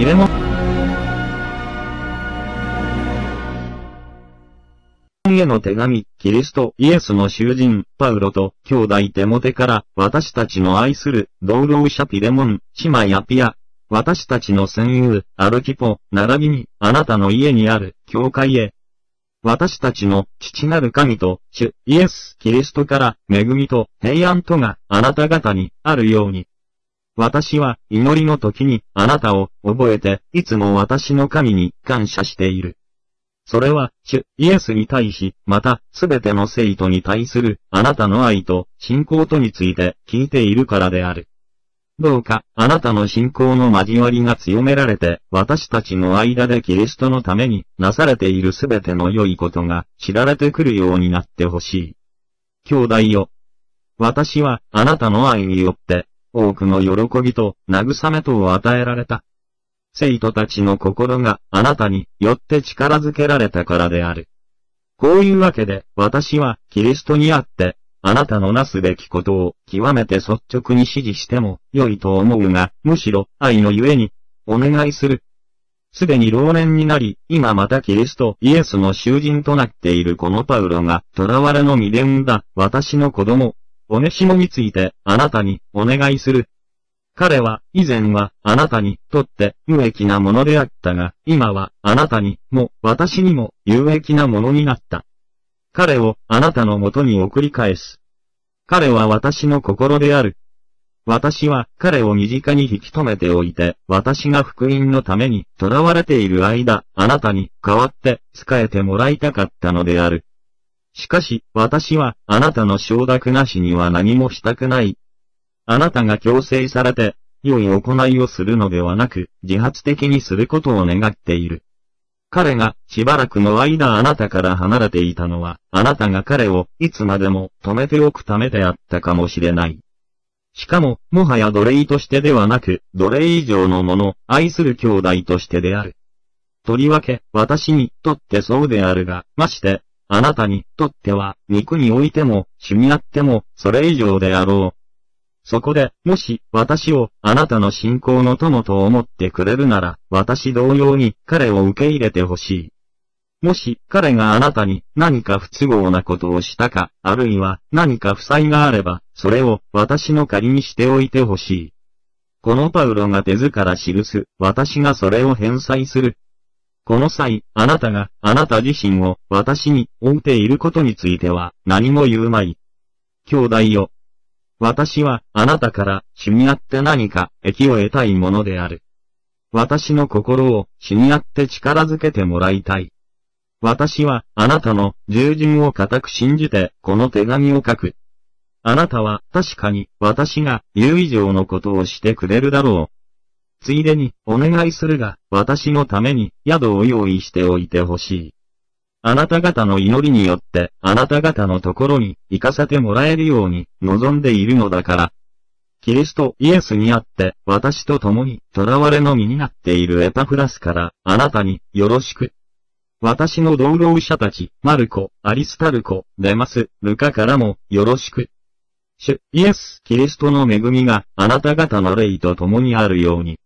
入れ物への手紙、キリストイエスの囚人、パウロと兄弟テモテから私たちの愛する同僚者ピレモン、妹アピア、私たちの戦友、アルキポ、並びにあなたの家にある教会へ。私たちの父なる神と主イエス・キリストから恵みと平安とがあなた方にあるように。私は祈りの時にあなたを覚えて、いつも私の神に感謝している。それは、主イエスに対し、また、すべての生徒に対する、あなたの愛と信仰とについて聞いているからである。どうか、あなたの信仰の交わりが強められて、私たちの間でキリストのためになされているすべての良いことが知られてくるようになってほしい。兄弟よ。私は、あなたの愛によって、多くの喜びと慰めとを与えられた。生徒たちの心があなたによって力づけられたからである。こういうわけで私はキリストにあって、あなたのなすべきことを極めて率直に指示しても良いと思うが、むしろ愛のゆえにお願いする。すでに老年になり、今またキリストイエスの囚人となっているこのパウロが、囚われの身で産んだ、私の子供、おねしもについて、あなたに、お願いする。彼は、以前は、あなたに、とって、無益なものであったが、今は、あなたに、も、私にも、有益なものになった。彼を、あなたのもとに送り返す。彼は私の心である。私は彼を身近に引き止めておいて、私が福音のために囚われている間、あなたに代わって仕えてもらいたかったのである。しかし、私は、あなたの承諾なしには何もしたくない。あなたが強制されて、良い行いをするのではなく、自発的にすることを願っている。彼が、しばらくの間あなたから離れていたのは、あなたが彼を、いつまでも、止めておくためであったかもしれない。しかも、もはや奴隷としてではなく、奴隷以上のもの、愛する兄弟としてである。とりわけ、私にとってそうであるが、まして、あなたにとっては、肉においても、趣味あっても、それ以上であろう。そこで、もし、私を、あなたの信仰の友と思ってくれるなら、私同様に、彼を受け入れてほしい。もし、彼があなたに、何か不都合なことをしたか、あるいは、何か負債があれば、それを、私の仮にしておいてほしい。このパウロが手図から記す、私がそれを返済する、この際、あなたが、あなた自身を、私に、置うていることについては、何も言うまい。兄弟よ。私は、あなたから、死にあって何か、益を得たいものである。私の心を、死にあって力づけてもらいたい。私は、あなたの、従順を固く信じて、この手紙を書く。あなたは、確かに、私が、言う以上のことをしてくれるだろう。ついでに、お願いするが、私のために、宿を用意しておいてほしい。あなた方の祈りによって、あなた方のところに、行かせてもらえるように、望んでいるのだから。キリストイエスにあって、私と共に、囚われの身になっているエパフラスから、あなたに、よろしく。私の同労者たち、マルコ、アリスタルコ、デマス、ルカからも、よろしく。主、イエス・キリストの恵みが、あなた方の霊と共にあるように。